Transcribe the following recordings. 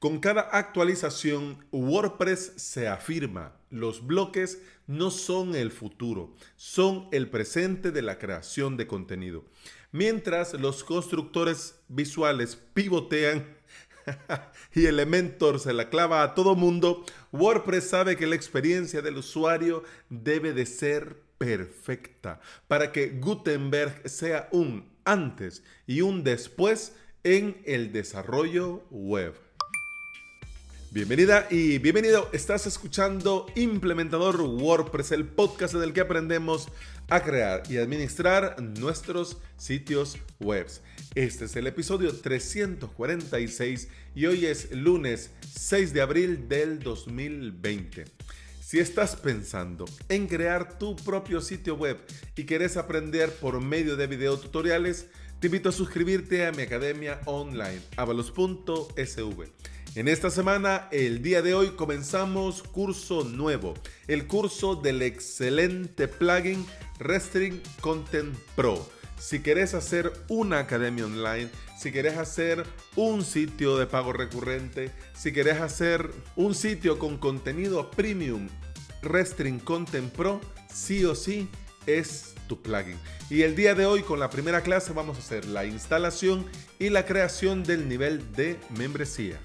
Con cada actualización, WordPress se afirma, los bloques no son el futuro, son el presente de la creación de contenido. Mientras los constructores visuales pivotean y Elementor se la clava a todo mundo, WordPress sabe que la experiencia del usuario debe de ser perfecta para que Gutenberg sea un antes y un después en el desarrollo web. Bienvenida y bienvenido. Estás escuchando Implementador WordPress, el podcast en el que aprendemos a crear y administrar nuestros sitios web. Este es el episodio 346 y hoy es lunes 6 de abril del 2020. Si estás pensando en crear tu propio sitio web y querés aprender por medio de videotutoriales, te invito a suscribirte a mi academia online, avalos.sv en esta semana, el día de hoy, comenzamos curso nuevo, el curso del excelente plugin Restring Content Pro. Si querés hacer una academia online, si querés hacer un sitio de pago recurrente, si querés hacer un sitio con contenido premium, Restring Content Pro, sí o sí, es tu plugin. Y el día de hoy con la primera clase vamos a hacer la instalación y la creación del nivel de membresía.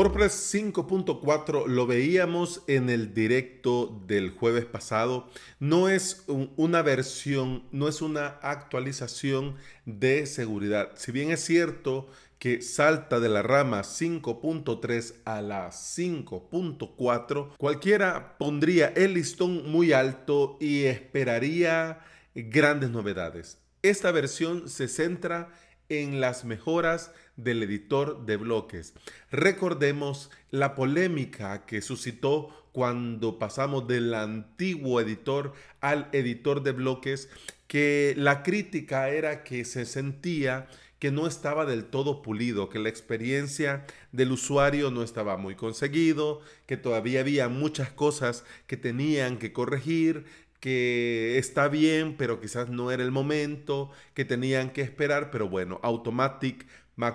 WordPress 5.4 lo veíamos en el directo del jueves pasado. No es una versión, no es una actualización de seguridad. Si bien es cierto que salta de la rama 5.3 a la 5.4, cualquiera pondría el listón muy alto y esperaría grandes novedades. Esta versión se centra en en las mejoras del editor de bloques. Recordemos la polémica que suscitó cuando pasamos del antiguo editor al editor de bloques, que la crítica era que se sentía que no estaba del todo pulido, que la experiencia del usuario no estaba muy conseguido, que todavía había muchas cosas que tenían que corregir, que está bien, pero quizás no era el momento, que tenían que esperar, pero bueno, Automatic,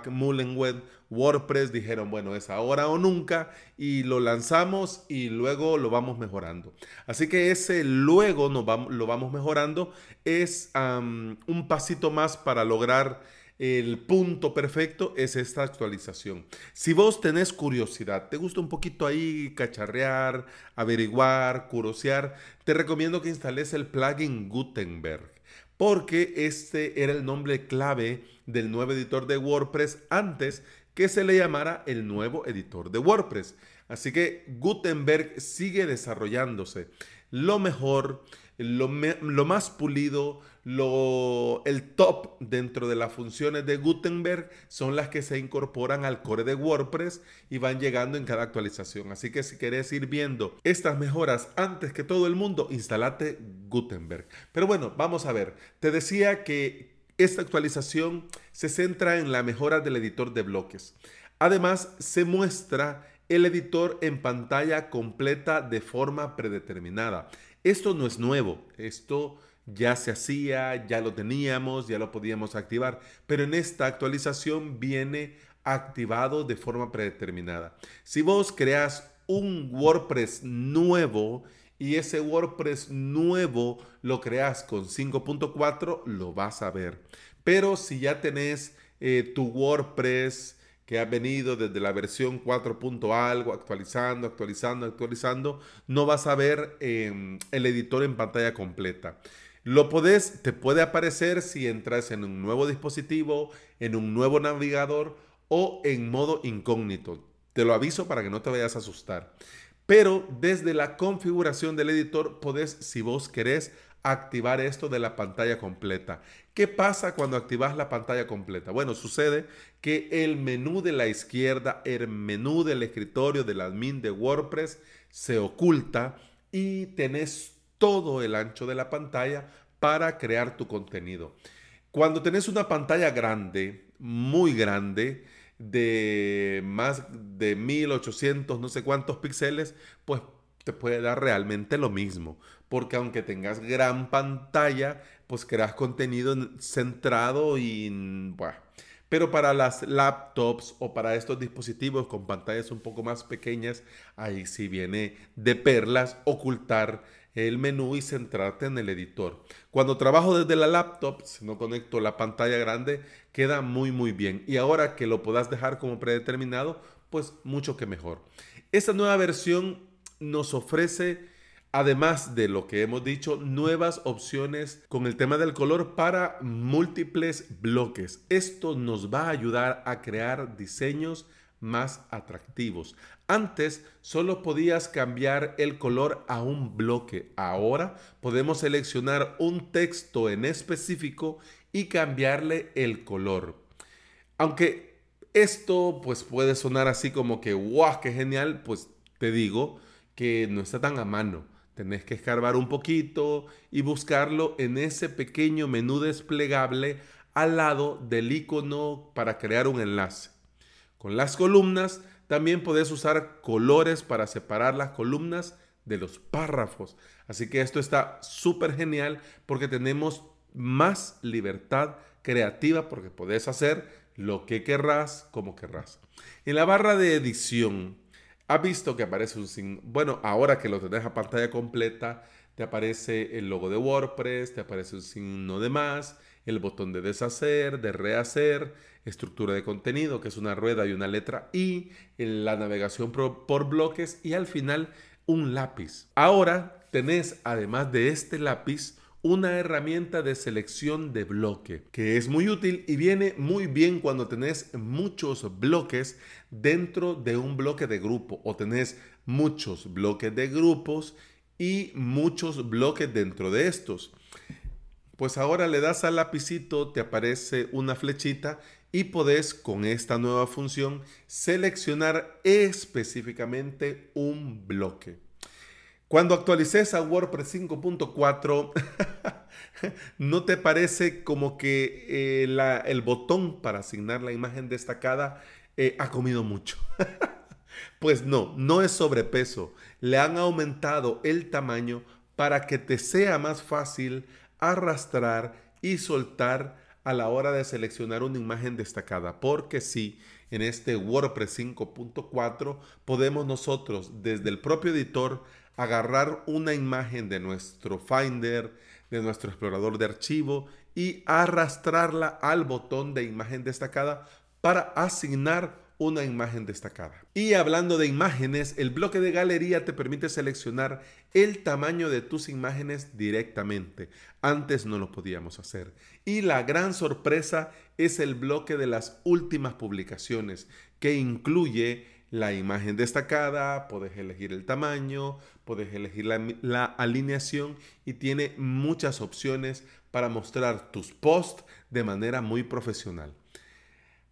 Mullenweb, WordPress dijeron, bueno, es ahora o nunca y lo lanzamos y luego lo vamos mejorando. Así que ese luego lo vamos mejorando es un pasito más para lograr el punto perfecto es esta actualización. Si vos tenés curiosidad, te gusta un poquito ahí cacharrear, averiguar, curosear, te recomiendo que instales el plugin Gutenberg, porque este era el nombre clave del nuevo editor de WordPress antes que se le llamara el nuevo editor de WordPress. Así que Gutenberg sigue desarrollándose. Lo mejor, lo, lo más pulido, lo, el top dentro de las funciones de Gutenberg son las que se incorporan al core de WordPress y van llegando en cada actualización. Así que si querés ir viendo estas mejoras antes que todo el mundo, instalate Gutenberg. Pero bueno, vamos a ver. Te decía que esta actualización se centra en la mejora del editor de bloques. Además, se muestra el editor en pantalla completa de forma predeterminada. Esto no es nuevo, esto ya se hacía, ya lo teníamos, ya lo podíamos activar, pero en esta actualización viene activado de forma predeterminada. Si vos creas un WordPress nuevo y ese WordPress nuevo lo creas con 5.4, lo vas a ver. Pero si ya tenés eh, tu WordPress que ha venido desde la versión 4.0 algo, actualizando, actualizando, actualizando, no vas a ver em, el editor en pantalla completa. Lo podés, te puede aparecer si entras en un nuevo dispositivo, en un nuevo navegador o en modo incógnito. Te lo aviso para que no te vayas a asustar. Pero desde la configuración del editor podés, si vos querés, activar esto de la pantalla completa. ¿Qué pasa cuando activas la pantalla completa? Bueno, sucede que el menú de la izquierda, el menú del escritorio del admin de WordPress se oculta y tenés todo el ancho de la pantalla para crear tu contenido. Cuando tenés una pantalla grande, muy grande, de más de 1800, no sé cuántos píxeles, pues te puede dar realmente lo mismo. Porque aunque tengas gran pantalla, pues creas contenido centrado y... Bueno. Pero para las laptops o para estos dispositivos con pantallas un poco más pequeñas, ahí sí viene de perlas ocultar el menú y centrarte en el editor. Cuando trabajo desde la laptop, si no conecto la pantalla grande, queda muy muy bien. Y ahora que lo puedas dejar como predeterminado, pues mucho que mejor. Esta nueva versión nos ofrece, además de lo que hemos dicho, nuevas opciones con el tema del color para múltiples bloques. Esto nos va a ayudar a crear diseños más atractivos. Antes solo podías cambiar el color a un bloque. Ahora podemos seleccionar un texto en específico y cambiarle el color. Aunque esto pues puede sonar así como que guau, qué genial, pues te digo que no está tan a mano. Tenés que escarbar un poquito y buscarlo en ese pequeño menú desplegable al lado del icono para crear un enlace con las columnas, también podés usar colores para separar las columnas de los párrafos. Así que esto está súper genial porque tenemos más libertad creativa porque podés hacer lo que querrás, como querrás. En la barra de edición, has visto que aparece un signo. Bueno, ahora que lo tenés a pantalla completa, te aparece el logo de WordPress, te aparece un signo de más, el botón de deshacer, de rehacer, estructura de contenido, que es una rueda y una letra I, la navegación por bloques y al final un lápiz. Ahora tenés, además de este lápiz, una herramienta de selección de bloque que es muy útil y viene muy bien cuando tenés muchos bloques dentro de un bloque de grupo o tenés muchos bloques de grupos y muchos bloques dentro de estos. Pues ahora le das al lapicito, te aparece una flechita y podés con esta nueva función seleccionar específicamente un bloque. Cuando actualices a WordPress 5.4, ¿no te parece como que eh, el botón para asignar la imagen destacada eh, ha comido mucho? pues no, no es sobrepeso. Le han aumentado el tamaño para que te sea más fácil arrastrar y soltar a la hora de seleccionar una imagen destacada, porque si en este WordPress 5.4 podemos nosotros desde el propio editor agarrar una imagen de nuestro Finder, de nuestro explorador de archivo y arrastrarla al botón de imagen destacada para asignar una imagen destacada. Y hablando de imágenes, el bloque de galería te permite seleccionar el tamaño de tus imágenes directamente. Antes no lo podíamos hacer. Y la gran sorpresa es el bloque de las últimas publicaciones, que incluye la imagen destacada, puedes elegir el tamaño, puedes elegir la, la, alineación y tiene muchas opciones para mostrar tus posts de manera muy profesional.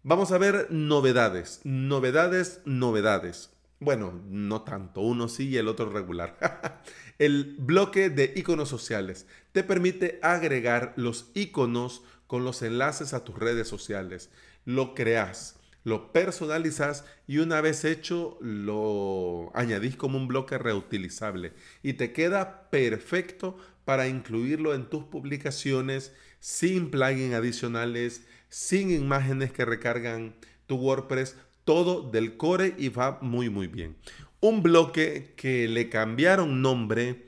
Vamos a ver novedades, novedades, novedades. Bueno, no tanto, uno sí y el otro regular. el bloque de iconos sociales te permite agregar los iconos con los enlaces a tus redes sociales. Lo creas, lo personalizas y una vez hecho lo añadís como un bloque reutilizable y te queda perfecto para incluirlo en tus publicaciones sin plugin adicionales, sin imágenes que recargan tu WordPress, todo del core y va muy muy bien. Un bloque que le cambiaron nombre,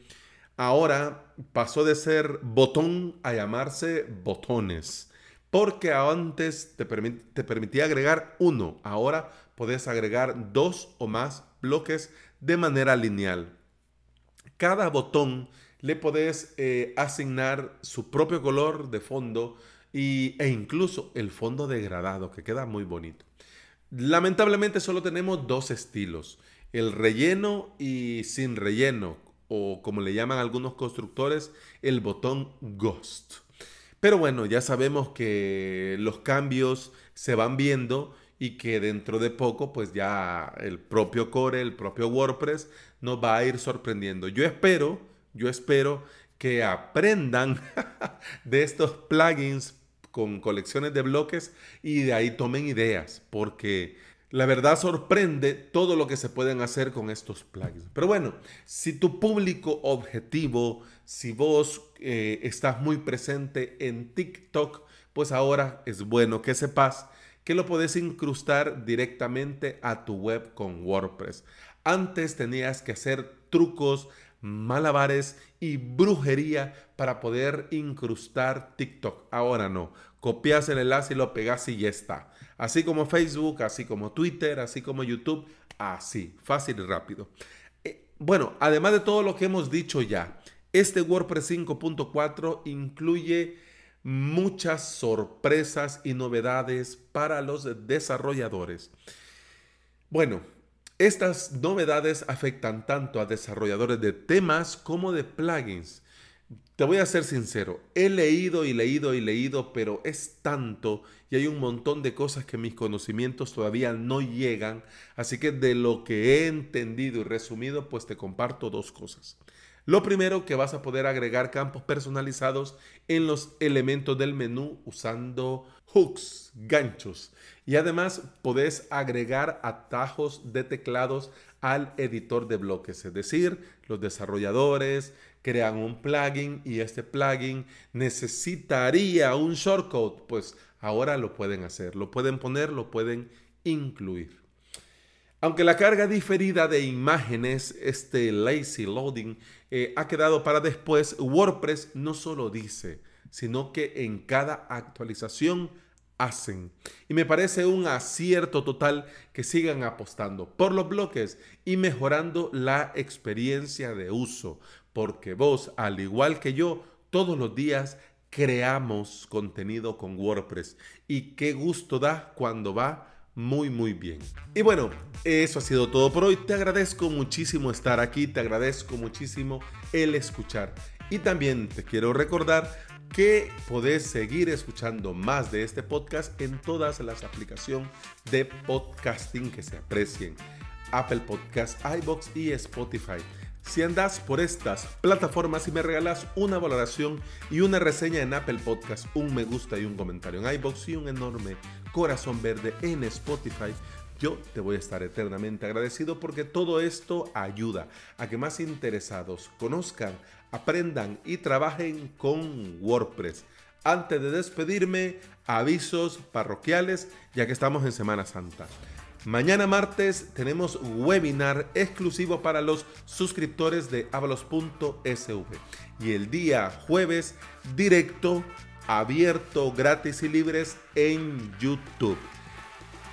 ahora pasó de ser botón a llamarse botones, porque antes te, te permitía agregar uno, ahora puedes agregar dos o más bloques de manera lineal. Cada botón le podés eh, asignar su propio color de fondo, y, e incluso el fondo degradado que queda muy bonito. Lamentablemente solo tenemos dos estilos, el relleno y sin relleno, o como le llaman algunos constructores, el botón Ghost. Pero bueno, ya sabemos que los cambios se van viendo y que dentro de poco pues ya el propio Core, el propio WordPress nos va a ir sorprendiendo. Yo espero, yo espero que aprendan de estos plugins con colecciones de bloques y de ahí tomen ideas, porque la verdad sorprende todo lo que se pueden hacer con estos plugins. Pero bueno, si tu público objetivo, si vos eh, estás muy presente en TikTok, pues ahora es bueno que sepas que lo podés incrustar directamente a tu web con WordPress. Antes tenías que hacer trucos, malabares y brujería para poder incrustar TikTok. Ahora no, copias el enlace y lo pegas y ya está. Así como Facebook, así como Twitter, así como YouTube, así, fácil y rápido. Eh, bueno, además de todo lo que hemos dicho ya, este WordPress 5.4 incluye muchas sorpresas y novedades para los desarrolladores. Bueno, estas novedades afectan tanto a desarrolladores de temas como de plugins. Te voy a ser sincero, he leído y leído y leído, pero es tanto y hay un montón de cosas que mis conocimientos todavía no llegan. Así que de lo que he entendido y resumido, pues te comparto dos cosas. Lo primero que vas a poder agregar campos personalizados en los elementos del menú usando hooks, ganchos. Y además podés agregar atajos de teclados al editor de bloques, es decir, los desarrolladores crean un plugin y este plugin necesitaría un shortcode, pues ahora lo pueden hacer, lo pueden poner, lo pueden incluir. Aunque la carga diferida de imágenes, este lazy loading, eh, ha quedado para después, WordPress no solo dice, sino que en cada actualización hacen. Y me parece un acierto total que sigan apostando por los bloques y mejorando la experiencia de uso, porque vos, al igual que yo, todos los días creamos contenido con WordPress. Y qué gusto da cuando va muy muy bien. Y bueno, eso ha sido todo por hoy. Te agradezco muchísimo estar aquí, te agradezco muchísimo el escuchar. Y también te quiero recordar que podés seguir escuchando más de este podcast en todas las aplicaciones de podcasting que se aprecien. Apple Podcasts, iBox y Spotify. Si andas por estas plataformas y me regalas una valoración y una reseña en Apple Podcast, un me gusta y un comentario en iBox y un enorme corazón verde en Spotify, yo te voy a estar eternamente agradecido porque todo esto ayuda a que más interesados conozcan, aprendan y trabajen con WordPress. Antes de despedirme, avisos parroquiales, ya que estamos en Semana Santa. Mañana martes tenemos webinar exclusivo para los suscriptores de avalos.sv. Y el día jueves directo, abierto, gratis y libres en YouTube.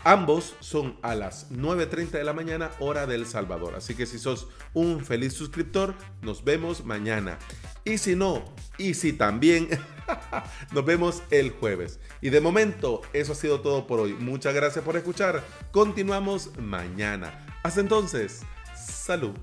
Ambos son a las 9.30 de la mañana hora del Salvador. Así que si sos un feliz suscriptor, nos vemos mañana. Y si no, y si también, nos vemos el jueves. Y de momento, eso ha sido todo por hoy. Muchas gracias por escuchar. Continuamos mañana. Hasta entonces, salud.